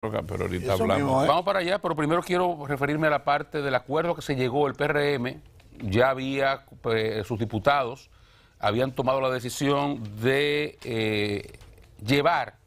pero ¿eh? Vamos para allá, pero primero quiero referirme a la parte del acuerdo que se llegó. El PRM ya había, eh, sus diputados habían tomado la decisión de eh, llevar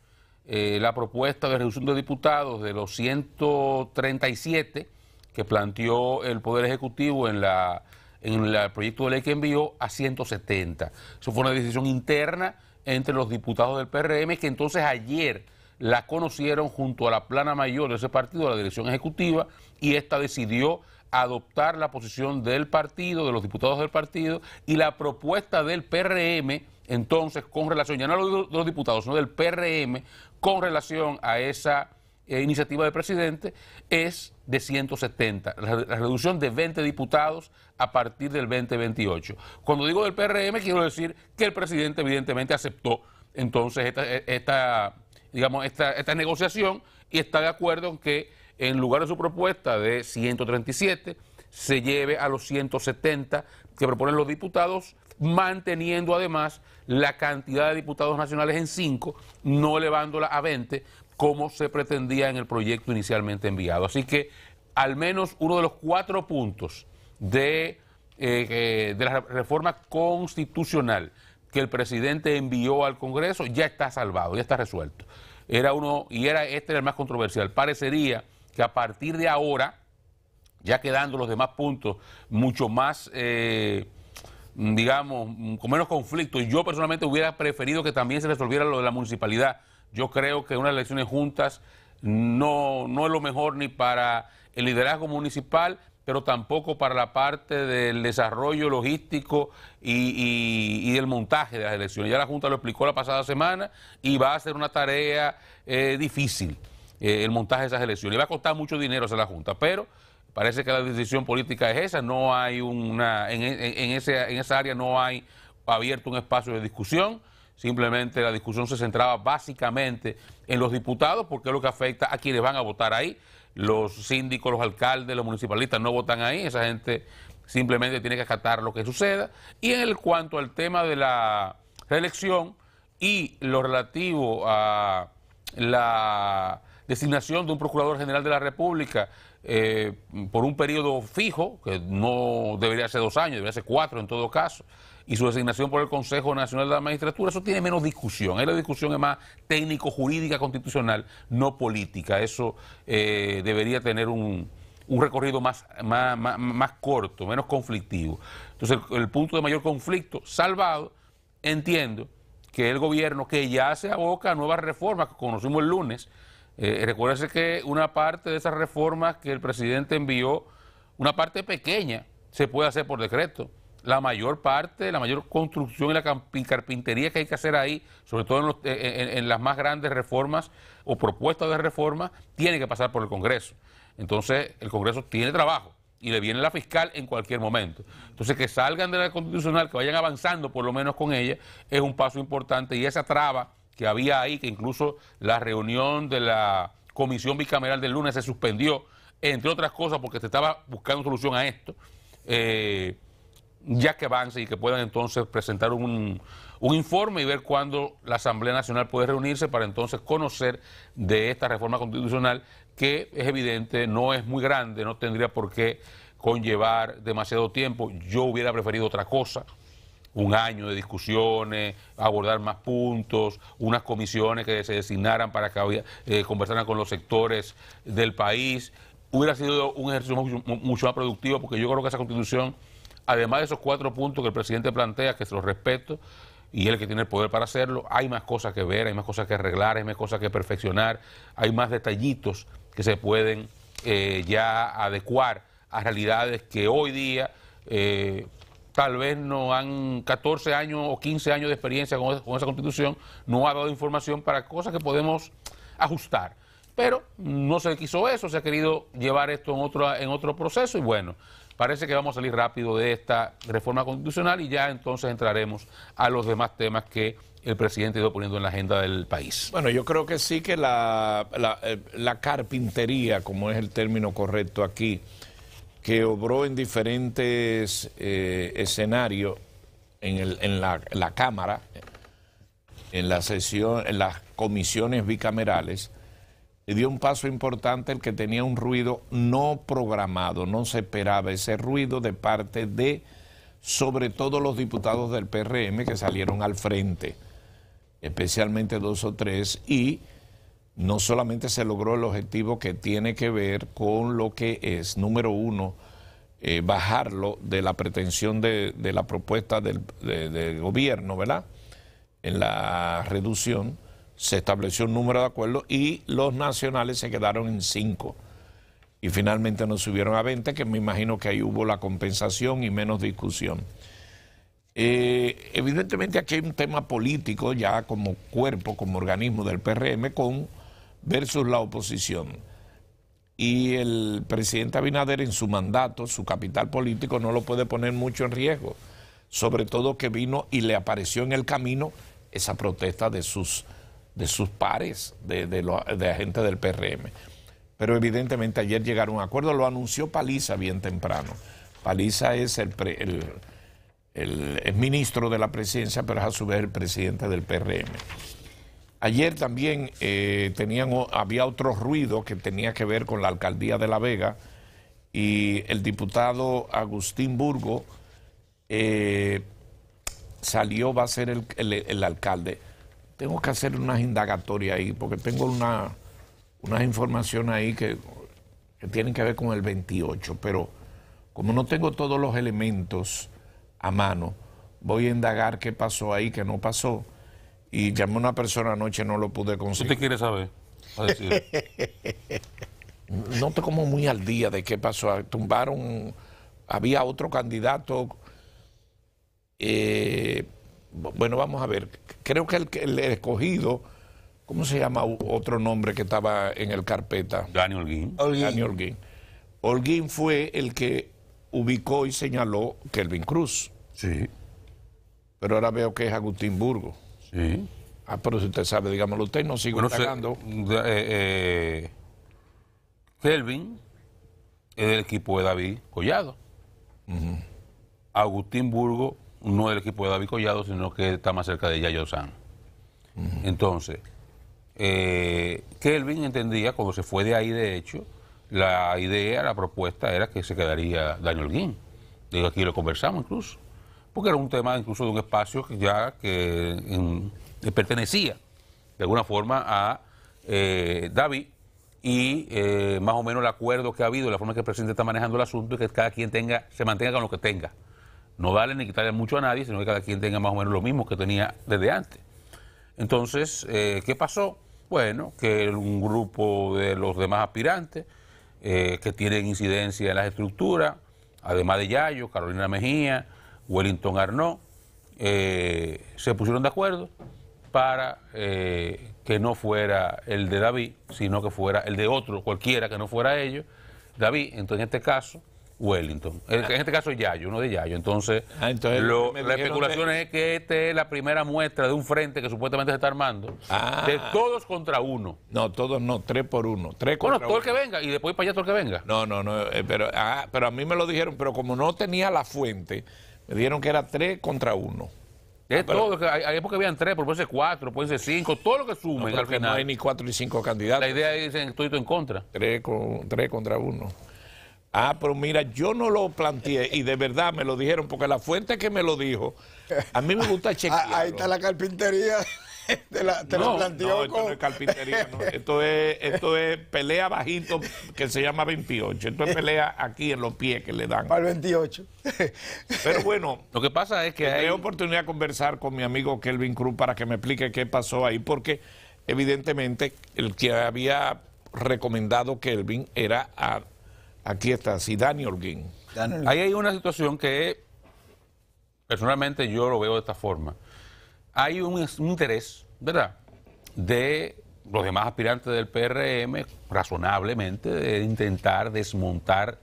la propuesta de reducción de diputados de los 137 que planteó el Poder Ejecutivo en la en el proyecto de ley que envió a 170. Eso fue una decisión interna entre los diputados del PRM que entonces ayer la conocieron junto a la plana mayor de ese partido, la dirección ejecutiva, y esta decidió adoptar la posición del partido, de los diputados del partido, y la propuesta del PRM, entonces, con relación, ya no de los diputados, sino del PRM, con relación a esa eh, iniciativa del presidente, es de 170, la, reducción de 20 diputados a partir del 2028. Cuando digo del PRM, quiero decir que el presidente evidentemente aceptó entonces esta e, digamos, esta, negociación y está de acuerdo en que en lugar de su propuesta de 137 se lleve a los 170 que proponen los diputados, manteniendo además la cantidad de diputados nacionales en 5, no elevándola a 20 como se pretendía en el proyecto inicialmente enviado. Así que al menos uno de los cuatro puntos de, eh, eh, de la reforma constitucional que el presidente envió al Congreso ya está salvado, ya está resuelto. Era uno, y era este era el más controversial. Parecería que a partir de ahora, ya quedando los demás puntos mucho más, eh, digamos, con menos conflictos... y yo personalmente hubiera preferido que también se resolviera lo de la municipalidad. Yo creo que unas elecciones juntas no, no es lo mejor ni para el liderazgo municipal pero tampoco para la parte del desarrollo logístico y, del montaje de las elecciones. Ya la Junta lo explicó la pasada semana y va a ser una tarea eh, difícil eh, el montaje de esas elecciones. Y va a costar mucho dinero hacer la Junta, pero parece que la decisión política es esa, no hay una, en esa área no hay abierto un espacio de discusión. Simplemente la discusión se centraba básicamente en los diputados, porque es lo que afecta a quienes van a votar ahí los síndicos, los alcaldes, los municipalistas no votan ahí, esa gente simplemente tiene que acatar lo que suceda. Y en cuanto al tema de la reelección y lo relativo a la designación de un procurador general de la República eh, por un periodo fijo, que no debería ser dos años, debería ser cuatro en todo caso, y su designación por el Consejo Nacional de la Magistratura, eso tiene menos discusión. Es la discusión es más técnico-jurídica constitucional, no política. Eso eh, debería tener un, recorrido más, más, corto, menos conflictivo. Entonces, el, punto de mayor conflicto salvado, entiendo que el gobierno que ya se aboca a nuevas reformas que conocimos el lunes, eh, recuérdese que una parte de esas reformas que el presidente envió, una parte pequeña, se puede hacer por decreto la mayor parte, la mayor construcción y la carpintería que hay que hacer ahí, sobre todo eh, en, las más grandes reformas o propuestas de reforma, tiene que pasar por el Congreso. Entonces, el Congreso tiene trabajo y le viene la fiscal en cualquier momento. Entonces, que salgan de la constitucional, que vayan avanzando por lo menos con ella, es un paso importante y esa traba que había ahí, que incluso la reunión de la comisión bicameral del lunes se suspendió, entre otras cosas porque se estaba buscando solución a esto. Eh, ya que avance y que puedan entonces presentar un, un, informe y ver cuándo la Asamblea Nacional puede reunirse para entonces conocer de esta reforma constitucional que es evidente, no es muy grande, no tendría por qué conllevar demasiado tiempo. Yo hubiera preferido otra cosa, un año de discusiones, abordar más puntos, unas comisiones que se designaran para que eh, conversaran con los sectores del país. Hubiera sido un ejercicio mucho más productivo porque yo creo que esa constitución Además de esos cuatro puntos que el presidente plantea, que se los respeto, y él que tiene el poder para hacerlo, hay más cosas que ver, hay más cosas que arreglar, hay más cosas que perfeccionar, hay más detallitos que se pueden eh, ya adecuar a realidades que hoy día eh, tal vez no han 14 años o 15 años de experiencia con, esa constitución, no ha dado información para cosas que podemos ajustar. Pero no se quiso eso, se ha querido llevar esto en otro, en otro proceso y bueno, Parece que vamos a salir rápido de esta reforma constitucional y ya entonces entraremos a los demás temas que el presidente ha ido poniendo en la agenda del país. Bueno, yo creo que sí que la, eh, carpintería, como es el término correcto aquí, que obró en diferentes eh, escenarios en, el, en la, la Cámara, en la sesión, en las comisiones bicamerales, dio un paso importante el que tenía un ruido no programado, no se esperaba ese ruido de parte de sobre todo los diputados del PRM que salieron al frente, especialmente dos o tres, y no solamente se logró el objetivo que tiene que ver con lo que es, número uno, eh, bajarlo de la pretensión de, la propuesta del, del gobierno, ¿verdad? En la reducción se estableció un número de acuerdos y los nacionales se quedaron en 5. Y finalmente nos subieron a 20, que me imagino que ahí hubo la compensación y menos discusión. Eh, evidentemente aquí hay un tema político ya como cuerpo, como organismo del PRM con versus la oposición. Y el presidente Abinader en su mandato, su capital político, no lo puede poner mucho en riesgo. Sobre todo que vino y le apareció en el camino esa protesta de sus de sus pares, de, agentes del PRM. Pero evidentemente ayer llegaron a un acuerdo, lo anunció Paliza bien temprano. Paliza es el, ministro de la presidencia, pero es a su vez el presidente del PRM. Ayer también eh, tenían, había otro ruido que tenía que ver con la alcaldía de La Vega y el diputado Agustín Burgo eh, salió, va a ser el, el alcalde tengo que hacer unas indagatorias ahí, porque tengo una, una información ahí que, que tienen que ver con el 28, pero como no tengo todos los elementos a mano, voy a indagar qué pasó ahí, qué no pasó. Y llamé a una persona anoche, no lo pude conseguir. ¿Usted quiere saber? no te como muy al día de qué pasó. Tumbaron, había otro candidato. Eh, bueno, vamos a ver, creo que el, escogido... ¿Cómo se llama otro nombre que estaba en el carpeta? Daniel Holguín. Holguín. fue el que ubicó y señaló Kelvin Cruz. Sí. Pero ahora veo que es Agustín Burgo. Sí. Ah, pero si usted sabe, digámoslo usted, no sigo pagando. Eh, eh, Kelvin es del equipo de David Collado. Agustín Burgo no del equipo de David Collado, sino que está más cerca de Yayo San. Entonces, eh, Kelvin entendía, cuando se fue de ahí, de hecho, la idea, la propuesta era que se quedaría Daniel Guin. Digo, aquí lo conversamos incluso, porque era un tema incluso de un espacio que ya que, pertenecía de alguna forma a eh, David y eh, más o menos el acuerdo que ha habido, la forma que el presidente está manejando el asunto es que cada quien tenga, se mantenga con lo que tenga no darle ni quitarle mucho a nadie, sino que cada quien tenga más o menos lo mismo que tenía desde antes. Entonces, eh, ¿qué pasó? Bueno, que un grupo de los demás aspirantes eh, que tienen incidencia en las estructuras, además de Yayo, Carolina Mejía, Wellington Arnaud, eh, se pusieron de acuerdo para que no fuera el de David, sino que fuera el de otro, cualquiera que no fuera ellos. David, entonces en este caso, Wellington. Ah. En este caso Yayo, uno de Yayo. Entonces, ah, la especulación es que esta es la primera muestra de un frente que supuestamente se está armando. Ah. De todos contra uno. No, todos no, tres por uno. Tres bueno, todo el que venga y después para allá todo el que venga. No, no, no. Eh, pero, pero a mí me lo dijeron, pero como no tenía la fuente, me dijeron que era tres contra uno. Es todo, hay, hay porque HABÍAN tres, pero puede ser cuatro, puede ser cinco, todo lo que sumen al No hay ni cuatro ni cinco candidatos. La idea es en, estoy en contra. Tres, con, tres contra uno. Ah, pero mira, yo no lo planteé y de verdad me lo dijeron porque la fuente que me lo dijo, a mí me gusta chequear. Ah, ahí está la carpintería. Te, la, lo planteó no, esto no es carpintería, Esto es, esto es pelea bajito que se llama 28. Esto es pelea aquí en los pies que le dan. Para el 28. Pero bueno, lo que pasa es que hay oportunidad de conversar con mi amigo Kelvin Cruz para que me explique qué pasó ahí, porque evidentemente el que había recomendado Kelvin era a Aquí está, sí, Daniel Ahí hay una situación que personalmente yo lo veo de esta forma. Hay un, interés, ¿verdad?, de los demás aspirantes del PRM, razonablemente, de intentar desmontar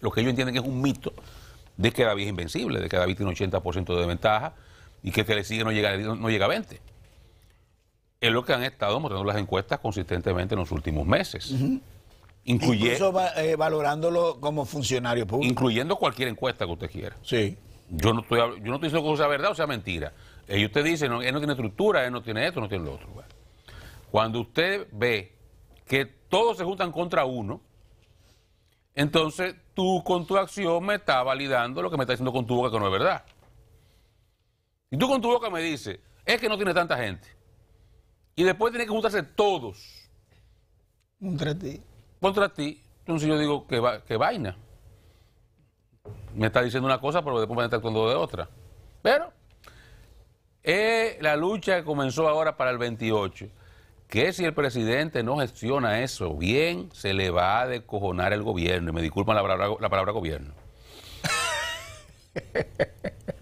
lo que ellos entienden que es un mito de que David es invencible, de que David tiene 80% de ventaja y que el que le sigue no llega, no llega a 20. Es lo que han estado mostrando las encuestas consistentemente en los últimos meses. Incluye, incluso eh, valorándolo como funcionario público. Incluyendo cualquier encuesta que usted quiera. Sí. Yo no estoy, yo diciendo que sea verdad o sea mentira. Eh, y usted dice, él no tiene estructura, él no tiene esto, no tiene lo otro. cuando usted ve que todos se juntan contra uno, entonces tú con tu acción me está validando lo que me está diciendo con tu boca que no es verdad. Y tú con tu boca me dices, es que no tiene tanta gente. Y después tiene que juntarse todos. Un ti contra ti, entonces yo digo, ¿qué, vaina? Me está diciendo una cosa, pero después me está contando de otra. Pero eh, la lucha que comenzó ahora para el 28 que si el presidente no gestiona eso bien, se le va a descojonar el gobierno. Y me disculpa la palabra, gobierno.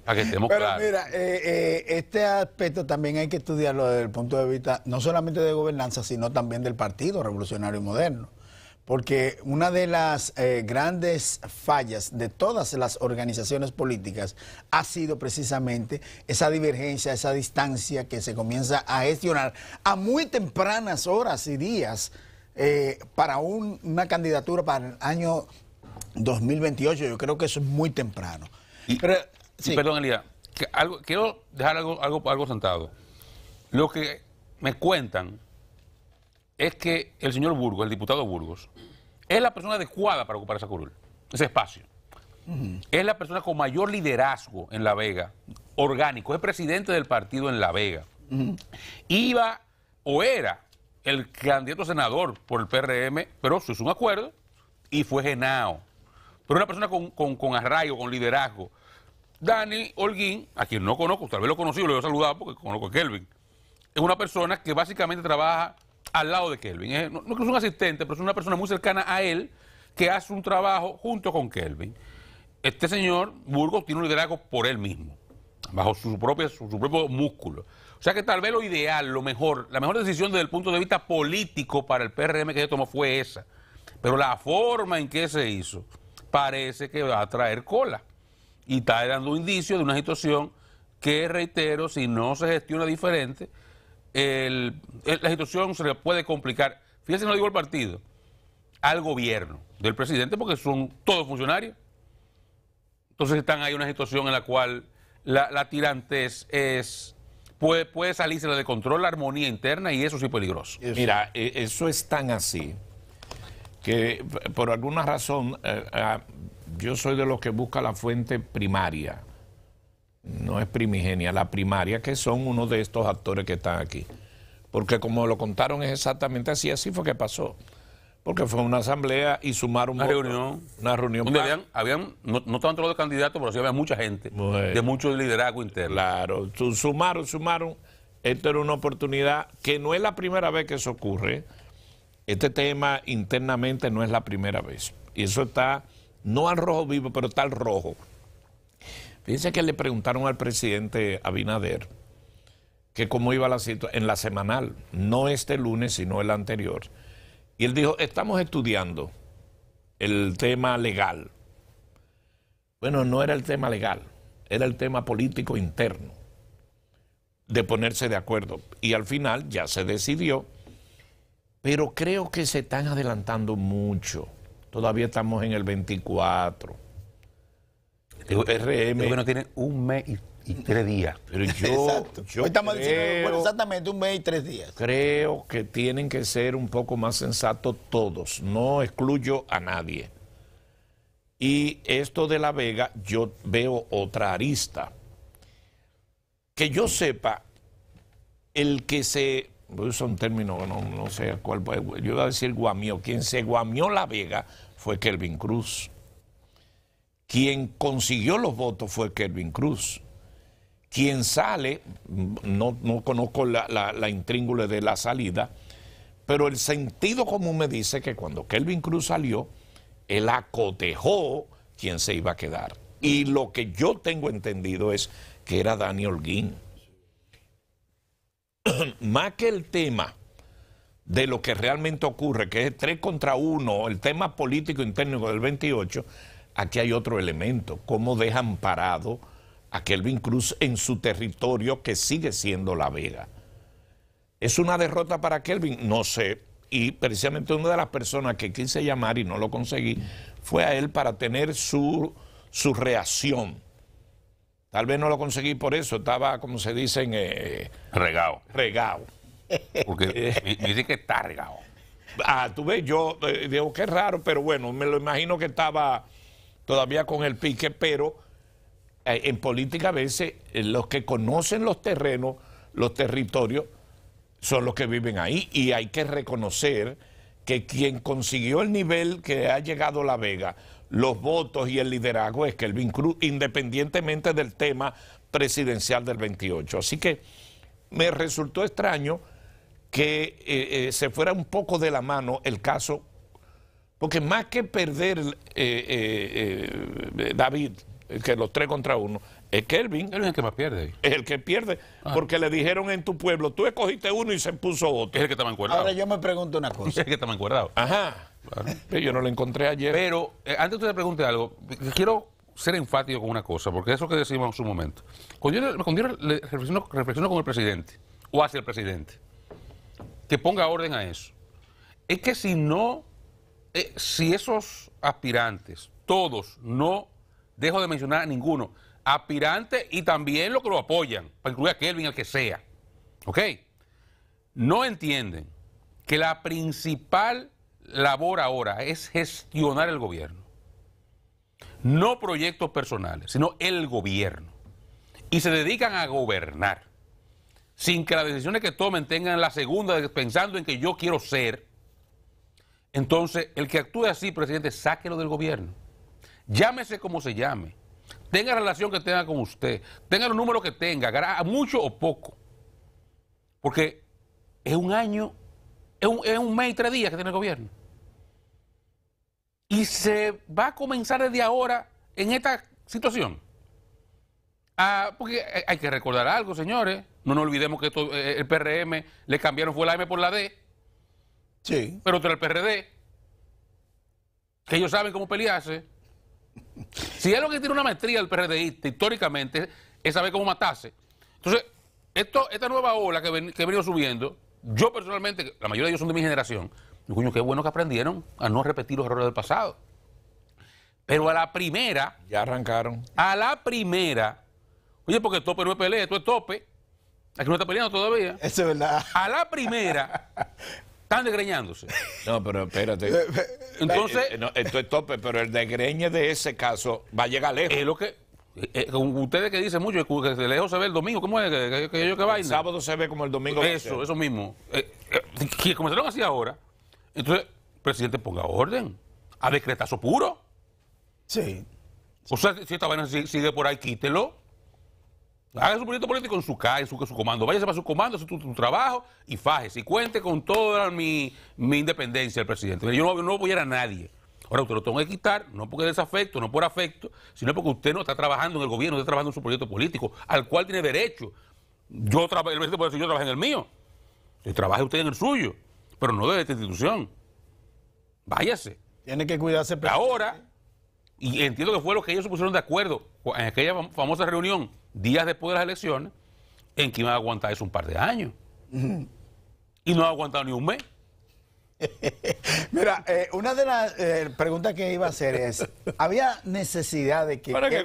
Para que estemos Pero mira, eh, eh, este aspecto también hay que estudiarlo desde el punto de vista no solamente de gobernanza, sino también del Partido Revolucionario Moderno porque una de las eh, grandes fallas de todas las organizaciones políticas ha sido precisamente esa divergencia, esa distancia que se comienza a gestionar a muy tempranas horas y días eh, para una candidatura para el año 2028. Yo creo que eso es muy temprano. Pero, perdón, Elida, algo, quiero dejar algo, algo, algo sentado. Lo que me cuentan es que el señor Burgos, el diputado Burgos, es la persona adecuada para ocupar esa curul, ese espacio. Es la persona con mayor liderazgo en La Vega, orgánico, es presidente del partido en La Vega. Iba o era el candidato a senador por el PRM, pero se hizo un acuerdo y fue Genao. Pero una persona con, con, con arraigo, con liderazgo. Dani Holguín, a quien no conozco, tal vez lo conocí, lo he saludado porque conozco a Kelvin, es una persona que básicamente trabaja al lado de Kelvin. Eh, no, que es un asistente, pero es una persona muy cercana a él que hace un trabajo junto con Kelvin. Este señor, Burgos, tiene un liderazgo por él mismo, bajo su, propio músculo. O sea que tal vez lo ideal, lo mejor, la mejor decisión desde el punto de vista político para el PRM que se tomó fue esa. Pero la forma en que se hizo parece que va a traer cola. Y está dando indicio de una situación que, reitero, si no se gestiona diferente, la situación se le puede complicar. Fíjense, no digo al partido, al gobierno del presidente, porque son todos funcionarios. Entonces están ahí una situación en la cual la, la tirantez es puede, puede salirse de control la armonía interna y eso sí es peligroso. Mira, e, eso es tan así que por alguna razón eh, ah, yo soy de los que busca la fuente primaria no es primigenia, la primaria, que son uno de estos actores que están aquí. Porque como lo contaron es exactamente así, así fue que pasó. Porque fue una asamblea y sumaron una reunión. Una reunión. habían, no, tanto estaban todos los candidatos, pero sí había mucha gente de mucho liderazgo interno. Claro, sumaron, sumaron. Esto era una oportunidad que no es la primera vez que eso ocurre. Este tema internamente no es la primera vez. Y eso está, no al rojo vivo, pero está al rojo. Fíjense que le preguntaron al presidente Abinader que cómo iba la situación en la semanal, no este lunes, sino el anterior. Y él dijo, estamos estudiando el tema legal. Bueno, no era el tema legal, era el tema político interno, de ponerse de acuerdo. Y al final ya se decidió, pero creo que se están adelantando mucho. Todavía estamos en el 24 RM. Creo que tiene un mes y, tres días. Pero yo, Exacto. Hoy estamos diciendo bueno, exactamente un mes y tres días. Creo que tienen que ser un poco más sensatos todos. No excluyo a nadie. Y esto de La Vega, yo veo otra arista. Que yo sepa, el que se. Voy pues, a usar un término no, no sé cuál. Pues, yo iba a decir guamió. Quien se guamió La Vega fue Kelvin Cruz. Quien consiguió los votos fue Kelvin Cruz. Quien sale, no, conozco la, la, intríngule de la salida, pero el sentido común me dice que cuando Kelvin Cruz salió, él acotejó quien se iba a quedar. Y lo que yo tengo entendido es que era DANIEL Guin. Más que el tema de lo que realmente ocurre, que es 3 contra 1, el tema político interno del 28, aquí hay otro elemento, cómo dejan parado a Kelvin Cruz en su territorio que sigue siendo La Vega. ¿Es una derrota para Kelvin? No sé. Y precisamente una de las personas que quise llamar y no lo conseguí fue a él para tener su, su reacción. Tal vez no lo conseguí por eso, estaba, como se dice, en, eh, regado. Porque me dice que está regado. Ah, tú ves, yo eh, digo, qué raro, pero bueno, me lo imagino que estaba todavía con el pique, pero eh, en política a veces eh, los que conocen los terrenos, los territorios, son los que viven ahí y hay que reconocer que quien consiguió el nivel que ha llegado La Vega, los votos y el liderazgo es Kelvin Cruz, independientemente del tema presidencial del 28. Así que me resultó extraño que eh, se fuera un poco de la mano el caso porque más que perder eh, eh, eh, David, que los tres contra uno, es Kelvin. es el que más pierde. Es el que pierde, ah. porque le dijeron en tu pueblo, tú escogiste uno y se puso otro. Es el que estaba Ahora yo me pregunto una cosa. Es el que estaba encuadrado. Ajá. Yo no lo encontré ayer. Pero antes de te pregunte algo, quiero ser enfático con una cosa, porque eso que decimos en su momento. Cuando yo, reflexiono con el presidente, o hacia el presidente, que ponga orden a eso, es que si no eh, si esos aspirantes, todos, no dejo de mencionar a ninguno, aspirantes y también los que lo apoyan, para incluir a Kelvin, al que sea, ¿ok? No entienden que la principal labor ahora es gestionar el gobierno. No proyectos personales, sino el gobierno. Y se dedican a gobernar, sin que las decisiones que tomen tengan la segunda pensando en que yo quiero ser entonces, el que actúe así, presidente, sáquelo del gobierno. Llámese como se llame. Tenga relación que tenga con usted. Tenga los números que tenga, mucho o poco. Porque es un año, es un, mes y tres días que tiene el gobierno. Y se va a comenzar desde ahora en esta situación. Ah, porque hay que recordar algo, señores. No nos olvidemos que eh, el PRM le cambiaron fue la M por la D. Sí. Pero entre el PRD, que ellos saben cómo pelearse. Si es lo que tiene una maestría el PRD históricamente, es saber cómo matarse. Entonces, esta nueva ola que, he venido subiendo, yo personalmente, la mayoría de ellos son de mi generación, coño, qué bueno que aprendieron a no repetir los errores del pasado. Pero a la primera. Ya arrancaron. A la primera. Oye, porque el tope no es pelea, esto es tope. Aquí no está peleando todavía. Eso es verdad. A la primera. Están degreñándose No, pero espérate. Entonces. Eh, esto es tope, pero el degreñe de ese caso va a llegar lejos. Es lo que. Eh, eh, ustedes que dicen mucho, que de lejos se ve el domingo, ¿cómo es? Que, que vaina. El sábado se ve como el domingo. Eso, eso mismo. Como se a hacía ahora. Entonces, presidente, ponga orden. A decretazo puro. Sí. O sea, si esta vaina sigue por ahí, quítelo. Haga su proyecto político en su calle, su, su comando. Váyase para su comando, su, trabajo y faje Y cuente con toda mi, independencia el presidente. Yo no, voy a ir a nadie. Ahora, usted lo tengo que quitar, no porque desafecto, no por afecto, sino porque usted no está trabajando en el gobierno, está trabajando en su proyecto político, al cual tiene derecho. Yo, trabajo el presidente yo en el mío. Y eh, trabaje usted en el suyo, pero no desde esta institución. Váyase. Tiene que cuidarse. Ahora, y entiendo que fue lo que ellos se pusieron de acuerdo en aquella famosa reunión, días después de las elecciones, en que iban a aguantar eso un par de años. Y no ha aguantado ni un mes. Mira, eh, una de las eh, preguntas que iba a hacer es, ¿había necesidad de que... que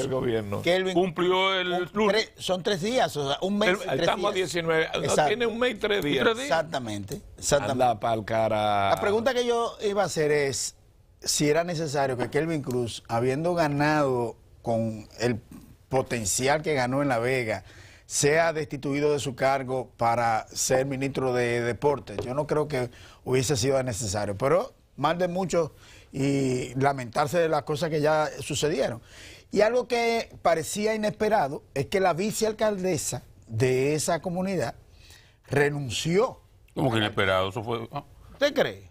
el gobierno? Cumplió el... club? son tres días, o sea, un mes... estamos a 19, no, tiene un mes y tres días. Exactamente, exactamente. pa'l cara. La pregunta que yo iba a hacer es, si era necesario que Kelvin Cruz, habiendo ganado con el potencial que ganó en La Vega, sea destituido de su cargo para ser ministro de Deportes. Yo no creo que hubiese sido necesario, pero mal de mucho y lamentarse de las cosas que ya sucedieron. Y algo que parecía inesperado es que la vicealcaldesa de esa comunidad renunció. ¿Cómo que inesperado? Eso fue. Ah. ¿Usted cree?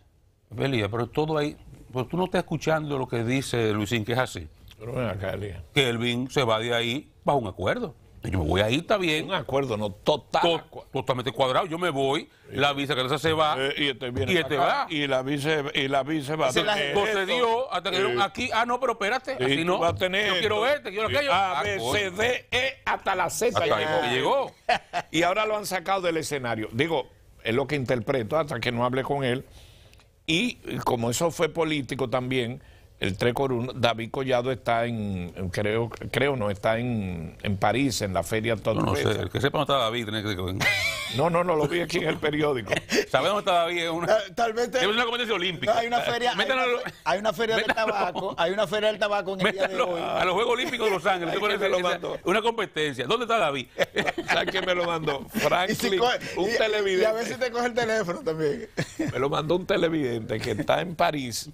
Belía, pero todo ahí pues tú no estás escuchando lo que dice Luisín, que es así. Pero ven acá, Elías. Kelvin se va de ahí bajo un acuerdo. Yo me voy ahí, está bien. Un acuerdo, no total. totalmente cuadrado. Yo me voy, la que se va. Eh, y este, viene y este va. Y la vice, y la vice va. Se hasta que aquí. Ah, no, pero espérate. Así no. yo quiero verte, quiero aquello. A, B, ah, C, D, E, hasta la Z hasta llegó. y ahora lo han sacado del escenario. Digo, es lo que interpreto hasta que no hable con él y como eso fue político también, el 3x1, David Collado está en, creo, creo no, está en, en París, en la feria todo. No, no sé, el que sepa dónde está David tiene que No, no, no, lo vi aquí en el periódico. Sabemos dónde está David? Es una, eh, tal, vez una competencia olímpica. hay una feria, del tabaco, hay una feria del tabaco en el día de hoy. A los Juegos Olímpicos de Los Ángeles, lo una competencia. ¿Dónde está David? ¿Sabes quién me lo mandó? Franklin, un televidente. Y a si te coge el teléfono también. Me lo mandó un televidente que está en París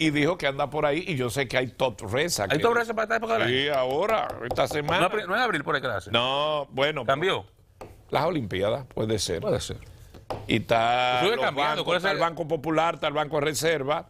y dijo que anda por ahí y yo sé que hay top reza. ¿Hay que... para esta época Sí, ahora, esta semana. No, es abril por ahí clase. No, bueno. ¿Cambió? Las Olimpiadas, puede ser. Puede ser. Y está, el... Banco Popular, está el Banco Reserva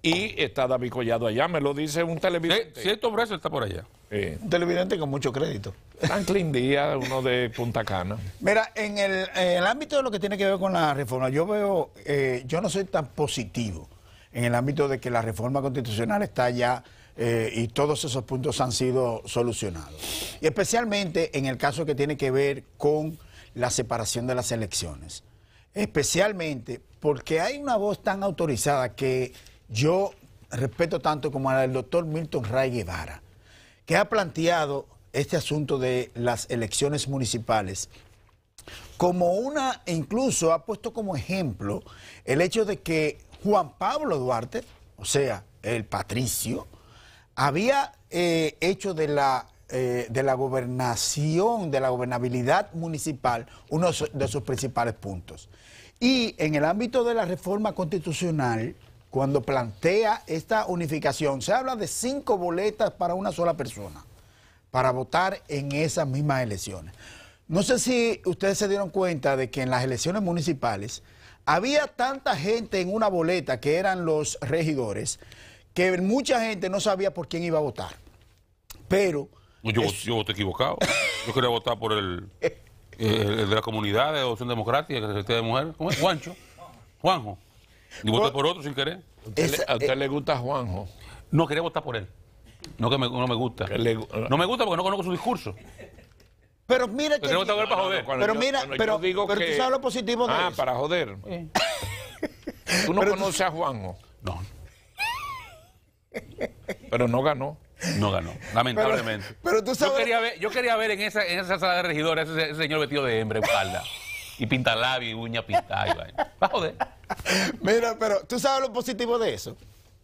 y está David Collado allá, me lo dice un televidente. Cierto sí, brazo está por allá. Un televidente con mucho crédito. Franklin Díaz, uno de Punta Cana. Mira, en el, el, ámbito de lo que tiene que ver con la reforma, yo veo, eh, yo no soy tan positivo en el ámbito de que la reforma constitucional está ya eh, y todos esos puntos han sido solucionados. Y especialmente en el caso que tiene que ver con la separación de las elecciones. Especialmente porque hay una voz tan autorizada que yo respeto tanto como la del doctor Milton Ray Guevara, que ha planteado este asunto de las elecciones municipales como una, e incluso ha puesto como ejemplo el hecho de que Juan Pablo Duarte, o sea, el patricio, había eh, hecho de la, eh, de la gobernación, de la gobernabilidad municipal, uno de sus principales puntos. Y en el ámbito de la reforma constitucional, cuando plantea esta unificación, se habla de cinco boletas para una sola persona, para votar en esas mismas elecciones. No sé si ustedes se dieron cuenta de que en las elecciones municipales había tanta gente en una boleta que eran los regidores que mucha gente no sabía por quién iba a votar. Pero... Yo, yo voté equivocado. Yo quería votar por el, de la comunidad de opción democrática, que se de mujer. ¿Cómo es? Juancho. Juanjo. Y voté por otro sin querer. ¿A usted eh, le gusta Juanjo? No, quería votar por él. No me, no me gusta. no me gusta porque no conozco su discurso. Pero mira que. pero mira, pero, digo que... tú sabes lo positivo de ah, eso. Ah, para joder. Tú no conoces a Juanjo. No. Pero no ganó. No ganó, lamentablemente. Pero, tú sabes... yo, quería ver, yo quería ver, en, esa, en esa sala de regidores ese, señor vestido de hembra, espalda. y pinta y uña pintada. Y Va a joder. Mira, pero tú sabes lo positivo de eso.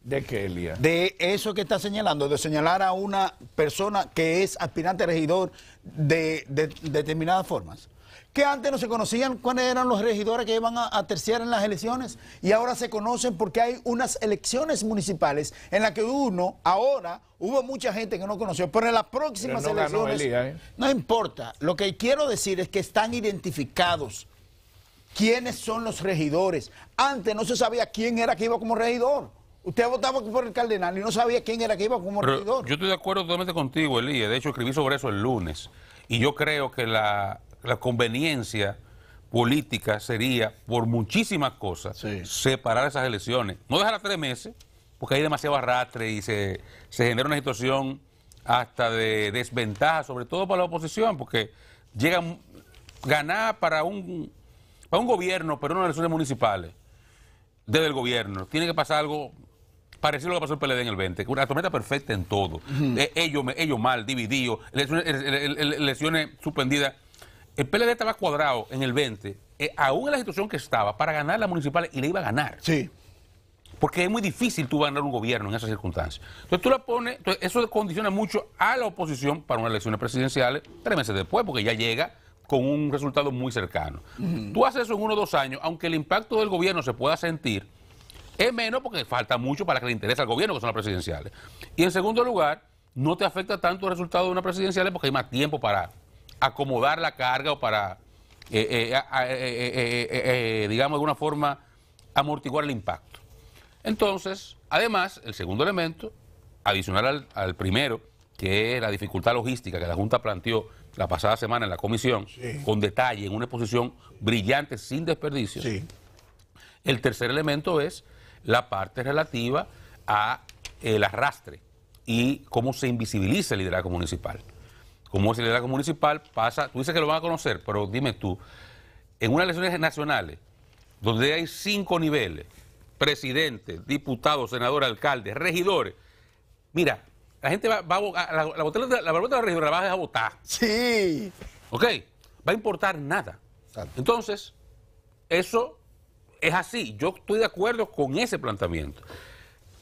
De Elia? De eso que está señalando, de señalar a una persona que es aspirante a regidor de, determinadas formas. Que antes no se conocían cuáles eran los regidores que iban a, terciar en las elecciones y ahora se conocen porque hay unas elecciones municipales en las que uno, ahora, hubo mucha gente que no conoció, pero en las próximas no elecciones. ¿eh? No importa. Lo que quiero decir es que están identificados quiénes son los regidores. Antes no se sabía quién era que iba como regidor. Usted votaba por el cardenal y no sabía quién era que iba como regidor. Yo estoy de acuerdo totalmente contigo, Elías. De hecho, escribí sobre eso el lunes. Y yo creo que la, conveniencia política sería, por muchísimas cosas, separar esas elecciones. No dejar a tres meses, porque hay demasiado arrastre y se, se genera una situación hasta de desventaja, sobre todo para la oposición, porque llegan ganar para un, para un gobierno, pero no las elecciones municipales, desde el gobierno. Tiene que pasar algo Parecido lo que pasó el PLD en el 20, una tormenta perfecta en todo. Eh, ellos, mal, divididos, eh, eh, lesiones, suspendidas. El PLD estaba cuadrado en el 20, aún en la situación que estaba, para ganar las municipales y le iba a ganar. Sí. Porque es muy difícil tú ganar un gobierno en esas circunstancias. Entonces tú la pones, eso condiciona mucho a la oposición para unas elecciones presidenciales tres meses después, porque ya llega con un resultado muy cercano. Tú haces eso en uno o dos años, aunque el impacto del gobierno se pueda sentir, es menos porque falta mucho para que le interese al gobierno, que son las presidenciales. Y en segundo lugar, no te afecta tanto el resultado de una presidencial porque hay más tiempo para acomodar la carga o para, digamos, de alguna forma, amortiguar el impacto. Entonces, además, el segundo elemento, adicional al, primero, que es la dificultad logística que la Junta planteó la pasada semana en la comisión, con detalle, en una exposición brillante, sin desperdicio. El tercer elemento es la parte relativa a el arrastre y cómo se invisibiliza el liderazgo municipal. Como es el liderazgo municipal, pasa, tú dices que lo van a conocer, pero dime tú, en unas elecciones nacionales, donde hay cinco niveles, presidente, diputado, senador, alcalde, regidores, mira, la gente va, a, la, la, la, de va a votar. Sí. ¿Ok? Va a importar nada. Entonces, eso es así, yo estoy de acuerdo con ese planteamiento.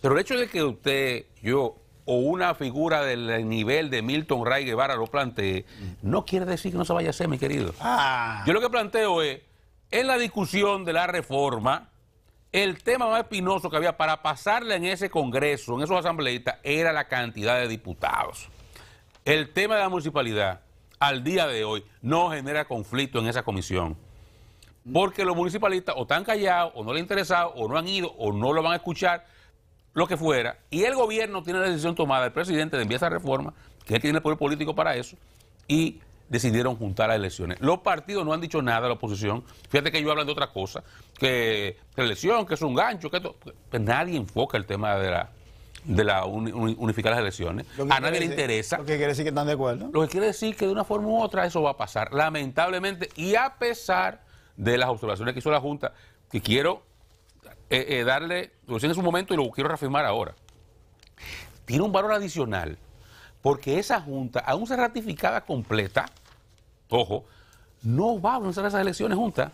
Pero el hecho de que usted, yo o una figura del nivel de Milton Ray Guevara lo plantee, no quiere decir que no se vaya a hacer, mi querido. Ah. Yo lo que planteo es, en la discusión de la reforma, el tema más espinoso que había para pasarle en ese Congreso, en esos asambleístas, era la cantidad de diputados. El tema de la municipalidad, al día de hoy, no genera conflicto en esa comisión porque los municipalistas o están callados, o no les ha interesado, o no han ido, o no lo van a escuchar, lo que fuera. Y el gobierno tiene la decisión tomada, el presidente, de enviar esa reforma, que él tiene el poder político para eso, y decidieron juntar las elecciones. Los partidos no han dicho nada a la oposición. Fíjate que ellos hablan de otra cosa, que, la elección, que es un gancho, que esto. nadie enfoca el tema de la de la unificar las elecciones. A nadie le interesa. Lo que quiere decir que están de acuerdo. Lo que quiere decir que de una forma u otra eso va a pasar, lamentablemente, y a pesar de las observaciones que hizo la Junta, que quiero eh, eh, darle en su momento y lo quiero reafirmar ahora. Tiene un valor adicional, porque esa Junta, aún se ratificada completa, ojo, no va a avanzar esas elecciones juntas.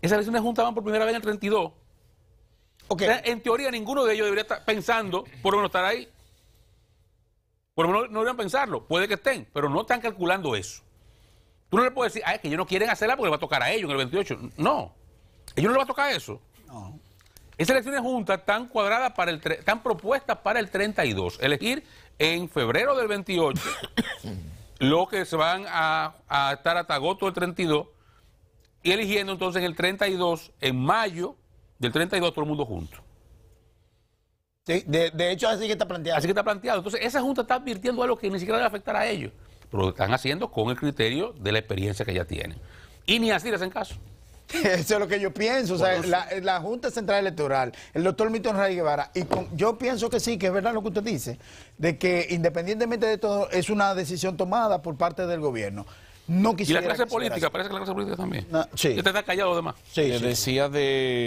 Esas elecciones juntas van por primera vez en el 32. en teoría, ninguno de ellos debería estar pensando, por lo menos estar ahí. Por lo menos no deberían pensarlo. Puede que estén, pero no están calculando eso. Tú no le puedes decir, ah, es que ellos no quieren hacerla porque le va a tocar a ellos en el 28. No. Ellos no les va a tocar eso. No. Esas elecciones juntas están cuadradas para el tan propuestas para el 32. Elegir en febrero del 28 lo que se van a, estar hasta agosto del 32 y eligiendo entonces en el 32, en mayo del 32, todo el mundo junto. de, de hecho así que está planteado. Así que está planteado. Entonces esa junta está advirtiendo algo que ni siquiera le va a afectar a ellos pero lo están haciendo con el criterio de la experiencia que ya tienen. Y ni así le hacen caso. Eso es lo que yo pienso. O sea, la, Junta Central Electoral, el doctor Milton Ray Guevara, y yo pienso que sí, que es verdad lo que usted dice, de que independientemente de todo, es una decisión tomada por parte del gobierno. No quisiera. Y la clase política, parece que la clase política también. No, ah, sí. Usted está callado, además. Sí, decía de.